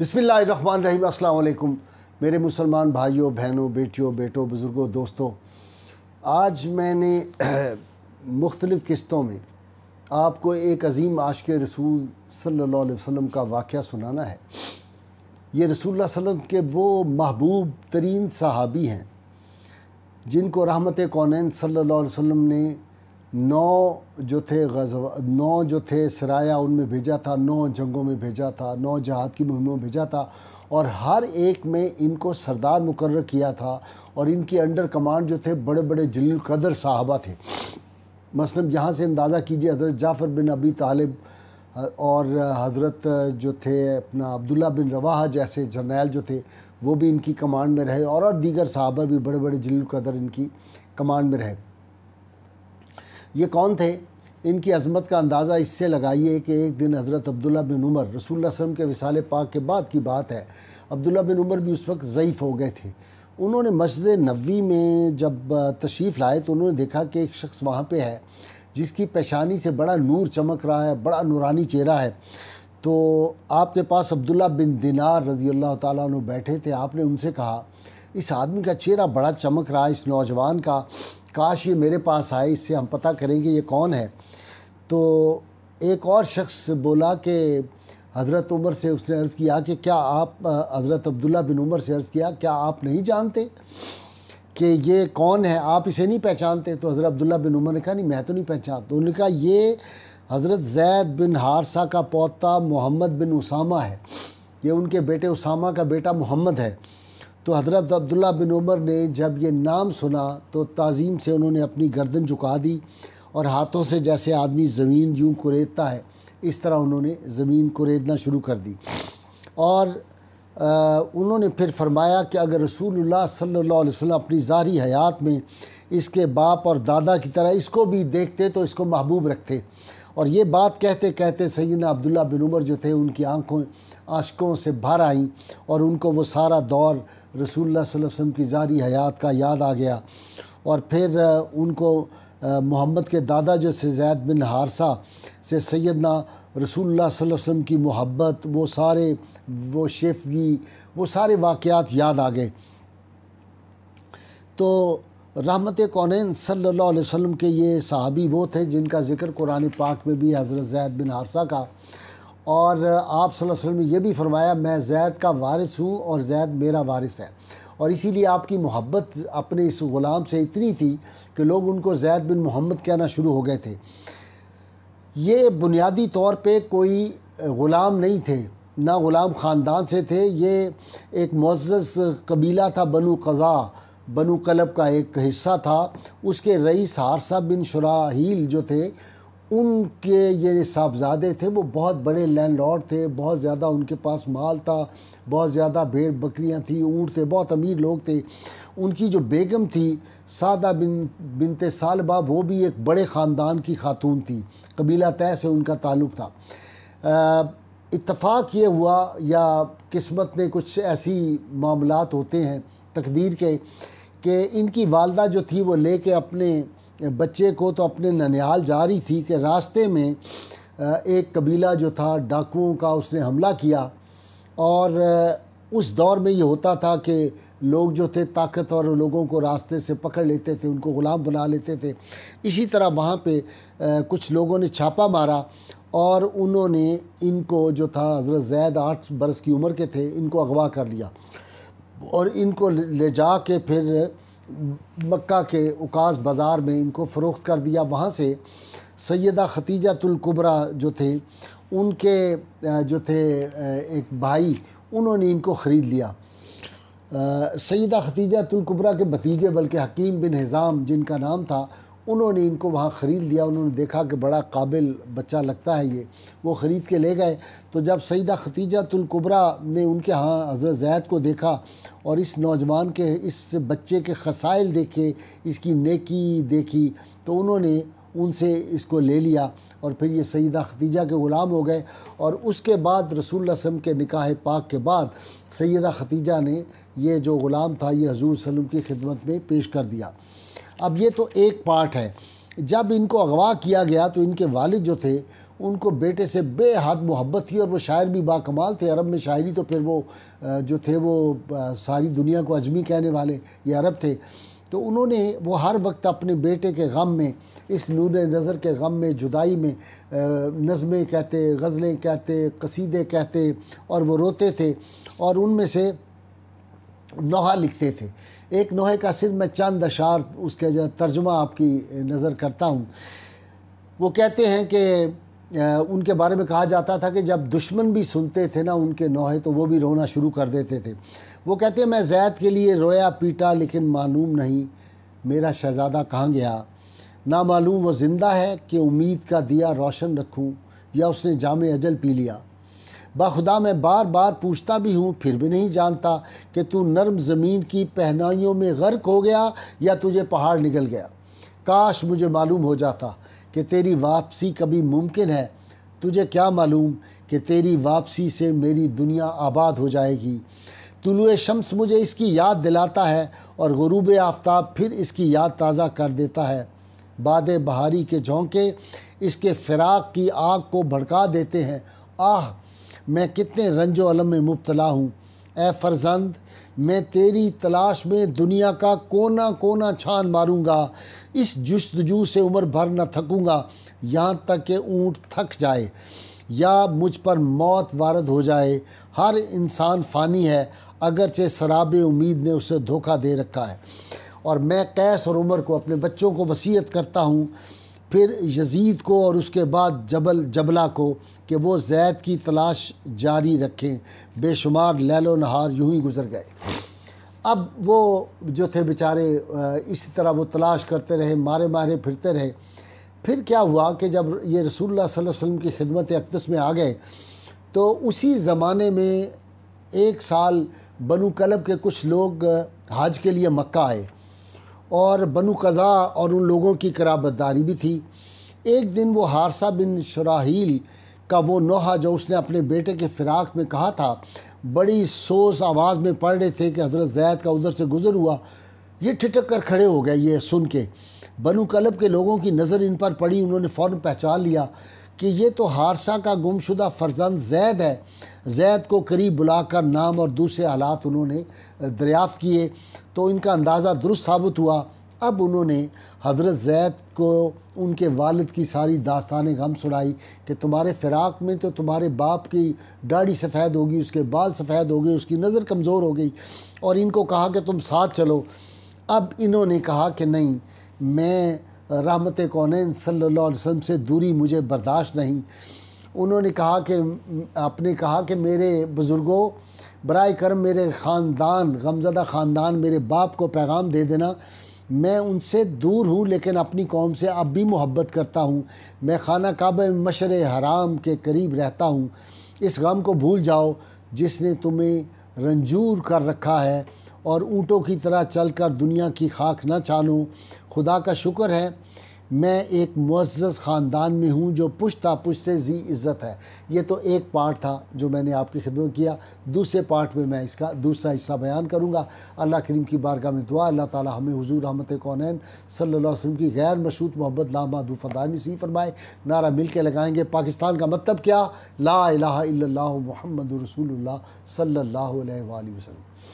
बिसमीम् अल्लाम मेरे मुसलमान भाइयों बहनों बेटियों बेटों बुज़ुर्गों दोस्तों आज मैंने मुख्तलिफ़ किस्तों में आपको एक अजीम आशिक रसूल सल्लल्लाहु अलैहि वसल्लम का वाक़ सुनाना है ये रसूल वसम के वो महबूब तरीन सहाबी हैं जिनको रहमत कौन सल्लल्लाहु अलैहि वसल्लम ने नौ जो थे गजवा नौ जो थे सराया उनमें भेजा था नौ जंगों में भेजा था नौ जहाद की मुहिमों में भेजा था और हर एक में इनको सरदार मुकर किया था और इनकी अंडर कमांड जो थे बड़े बड़े जलील कदर साहबा थे मसलन यहाँ से अंदाज़ा कीजिए हज़रत जाफ़र बिन अबी तालिब और हज़रत जो थे अपना अब्दुल्ला बिन रवाहा जैसे जर्नैल जो थे वो भी इनकी कमांड में रहे और, और दीगर साहबा भी बड़े बड़े जलील कदर इनकी कमांड में रहे ये कौन थे इनकी अजमत का अंदाज़ा इससे लगाइए कि एक दिन हज़रत अब्दुल्ला बिन उमर रसूल वसम के विसाल पाक के बाद की बात है अब्दुल्ला बिन उमर भी उस वक्त ज़यीफ़ हो गए थे उन्होंने मस्जिद नबी में जब तशरीफ़ लाए तो उन्होंने देखा कि एक शख्स वहाँ पर है जिसकी पेशानी से बड़ा नूर चमक रहा है बड़ा नूरानी चेहरा है तो आपके पास अब्दुल्ला बिन दिनार रज़ी अल्लाह तैठे बैठे थे आपने उनसे कहा इस आदमी का चेहरा बड़ा चमक रहा है इस नौजवान का काश ये मेरे पास आए इससे हम पता करेंगे ये कौन है तो एक और शख्स बोला कि हज़रत उमर से उसने अर्ज़ किया कि क्या आप हज़रत अब्दुल्ला बिन उमर से अर्ज़ किया क्या आप नहीं जानते कि ये कौन है आप इसे नहीं पहचानते तो हज़रत अब्दुल्ला बिन उमर ने कहा नहीं मैं तो नहीं पहचानता तो उन्होंने कहा ये हज़रत जैद बिन हारसा का पोता मोहम्मद बिन उसामा है ये उनके बेटे उसामा का बेटा मोहम्मद है तो हज़रत अब्दुल्ला बिन उमर ने जब ये नाम सुना तो तज़ीम से उन्होंने अपनी गर्दन झुका दी और हाथों से जैसे आदमी ज़मीन यूँ कुरेदता है इस तरह उन्होंने ज़मीन कुरेदना शुरू कर दी और आ, उन्होंने फिर फरमाया कि अगर रसूल सल्ला अलैहि अपनी ज़ारी हयात में इसके बाप और दादा की तरह इसको भी देखते तो इसको महबूब रखते और ये बात कहते कहते सैदना अब्दुल्ला बिन उमर जो थे उनकी आँखों आशकों से भर आई और उनको वो सारा दौर रसूलुल्लाह सल्लल्लाहु की जारी हयात का याद आ गया और फिर उनको मोहम्मद के दादा जो थे जैद बिन हारसा से सैदना रसूलुल्लाह सल्लल्लाहु की मोहब्बत वो सारे वो शेफगी वो सारे वाक़ात याद आ गए तो रहमत कौन सल्ला वसम के ये सहाबी वो थे जिनका ज़िक्र कुरान पाक में भी हज़रत जैद बिन हारसा का और आप वसल्लम ने यह भी फरमाया मैं जैद का वारिस हूँ और जैद मेरा वारिस है और इसीलिए आपकी मोहब्बत अपने इस ग़ुलाम से इतनी थी कि लोग उनको जैद बिन मोहम्मद कहना शुरू हो गए थे ये बुनियादी तौर पे कोई ग़ुलाम नहीं थे ना ग़ुलाम ख़ानदान से थे ये एक मुज्ज़ कबीला था बनु कज़ा बनु कलब का एक हिस्सा था उसके रईस हारसा बिन शराहील जो थे उनके ये साहबजादे थे वो बहुत बड़े लैंडलॉर्ड थे बहुत ज़्यादा उनके पास माल था बहुत ज़्यादा भेड़ बकरियां थी ऊँट थे बहुत अमीर लोग थे उनकी जो बेगम थी सादा बिन बिनते सालबा वो भी एक बड़े ख़ानदान की खातून थी कबीला तय से उनका ताल्लुक़ था इतफ़ाक़ ये हुआ या किस्मत ने कुछ ऐसी मामलात होते हैं तकदीर के कि इनकी वालदा जो थी वो लेके अपने बच्चे को तो अपने ननिहाल जा रही थी कि रास्ते में एक कबीला जो था डाकुओं का उसने हमला किया और उस दौर में ये होता था कि लोग जो थे ताकतवर लोगों को रास्ते से पकड़ लेते थे उनको ग़ुलाम बना लेते थे इसी तरह वहाँ पे कुछ लोगों ने छापा मारा और उन्होंने इनको जो था हज़रत जैद आठ बरस की उम्र के थे इनको अगवा कर लिया और इनको ले जा के फिर मक्का के उकास बाज़ार में इनको फ़रोख्त कर दिया वहाँ से सैदा खतीजातुलकुबरा जो थे उनके जो थे एक भाई उन्होंने इनको ख़रीद लिया सैदा खतीजा के भतीजे बल्कि हकीम बिन हज़ाम जिनका नाम था उन्होंने इनको वहाँ ख़रीद लिया उन्होंने देखा कि बड़ा काबिल बच्चा लगता है ये वो ख़रीद के ले गए तो जब सईदा खतीजा तुलकुबरा ने उनके यहाँ हज़रत जैद को देखा और इस नौजवान के इस बच्चे के खसाइल देखे इसकी नेकी देखी तो उन्होंने उनसे इसको ले लिया और फिर ये सईदा खतीजा के ग़ुलाम हो गए और उसके बाद रसूल रसम के निकाह पाक के बाद सैदा खतीजा ने ये जो ग़ुलाम था ये हजूर वसम की खिदमत में पेश कर दिया अब ये तो एक पार्ट है जब इनको अगवा किया गया तो इनके वालिद जो थे उनको बेटे से बेहद मोहब्बत थी और वो शायर भी बाकमाल थे अरब में शायरी तो फिर वो जो थे वो सारी दुनिया को अजमी कहने वाले ये अरब थे तो उन्होंने वो हर वक्त अपने बेटे के गम में इस नूर नज़र के गम में जुदाई में नज़में कहते गज़लें कहते कसीदे कहते और वो रोते थे और उनमें से नोहा लिखते थे एक नोहे का सिर में चंद अशार उसके जो तर्जुमा आपकी नज़र करता हूँ वो कहते हैं कि उनके बारे में कहा जाता था कि जब दुश्मन भी सुनते थे ना उनके नोहे तो वो भी रोना शुरू कर देते थे वो कहते हैं मैं जैद के लिए रोया पीटा लेकिन मालूम नहीं मेरा शहज़ादा कहाँ गया ना मालूम वो ज़िंदा है कि उम्मीद का दिया रोशन रखूँ या उसने जाम अजल पी लिया बाखुदा मैं बार बार पूछता भी हूँ फिर भी नहीं जानता कि तू नरम ज़मीन की पहनाइयों में गर्क हो गया या तुझे पहाड़ निकल गया काश मुझे मालूम हो जाता कि तेरी वापसी कभी मुमकिन है तुझे क्या मालूम कि तेरी वापसी से मेरी दुनिया आबाद हो जाएगी तुलु शम्स मुझे इसकी याद दिलाता है और गरूब आफ्ताब फिर इसकी याद ताज़ा कर देता है बाद बहारी के झोंके इसके फिराक की आग को भड़का देते हैं आह मैं कितने रंजो अलम में मुबतला हूँ ए फरजंद मैं तेरी तलाश में दुनिया का कोना कोना छान मारूंगा इस जस्तजू से उम्र भर न थकूंगा यहाँ तक कि ऊँट थक जाए या मुझ पर मौत वारद हो जाए हर इंसान फ़ानी है अगरचे शराब उम्मीद ने उसे धोखा दे रखा है और मैं कैस और उमर को अपने बच्चों को वसीयत करता हूँ फिर यजीद को और उसके बाद जबल जबला को कि वो जैद की तलाश जारी रखें बेशुमार लैलो नहार यूँ ही गुजर गए अब वो जो थे बेचारे इसी तरह वो तलाश करते रहे मारे मारे फिरते रहे फिर क्या हुआ कि जब ये रसूलुल्लाह सल्लल्लाहु अलैहि वसल्लम की खिदमत अकदस में आ गए तो उसी ज़माने में एक साल बनु कलब के कुछ लोग हज के लिए मक्का आए और बनु कज़ा और उन लोगों की कराबतदारी भी थी एक दिन वो हारसा बिन शराहील का वो नोहा जो उसने अपने बेटे के फ़िराक में कहा था बड़ी सोस आवाज़ में पढ़ रहे थे कि हज़रत जैद का उधर से गुज़र हुआ ये ठिटक कर खड़े हो गए ये सुन के बनु कलब के लोगों की नज़र इन पर पड़ी उन्होंने फ़ौर पहचान लिया कि ये तो हारसा का गुमशुदा फर्जंद जैद है जैद को करीब बुलाकर नाम और दूसरे हालात उन्होंने दरियात किए तो इनका अंदाज़ा दुरुस्त साबित हुआ अब उन्होंने हज़रत जैद को उनके वालिद की सारी दास्तान गम सुनाई कि तुम्हारे फ़िराक में तो तुम्हारे बाप की दाढ़ी सफ़ेद होगी उसके बाल सफ़ेद हो गए उसकी नज़र कमज़ोर हो गई और इनको कहा कि तुम साथ चलो अब इन्होंने कहा कि नहीं मैं रहमत कौन सल्ला वसम से दूरी मुझे बर्दाश्त नहीं उन्होंने कहा कि आपने कहा कि मेरे बुज़ुर्गों बर करम मेरे ख़ानदान गमजदा ख़ानदान मेरे बाप को पैगाम दे देना मैं उनसे दूर हूँ लेकिन अपनी कौम से अब भी मोहब्बत करता हूँ मैं खाना क़ब मशर हराम के करीब रहता हूँ इस गम को भूल जाओ जिसने तुम्हें रंजूर कर रखा है और ऊँटों की तरह चल कर दुनिया की खाक न छानूँ खुदा का शुक्र है मैं एक मुआज़ ख़ानदान में हूँ जो पुश्ता पुश्त से जी इज़्ज़त है ये तो एक पार्ट था जो मैंने आपकी खिदमत किया दूसरे पार्ट में मैं इसका दूसरा हिस्सा बयान करूँगा अल्लाह करीम की बारगाह में दुआ अल्लाह ताला हमें हुजूर रहमत कौन सल्लल्लाहु अलैहि वसल्लम की गैर मशहूत मोहब्बत लामादू फ़दानी सी फरमाए नारा मिल के लगाएँगे पाकिस्तान का मतलब क्या ला इलाहा इल्लल्लाहु मोहम्मद रसूलुल्लाह सल्लल्लाहु अलैहि वसल्लम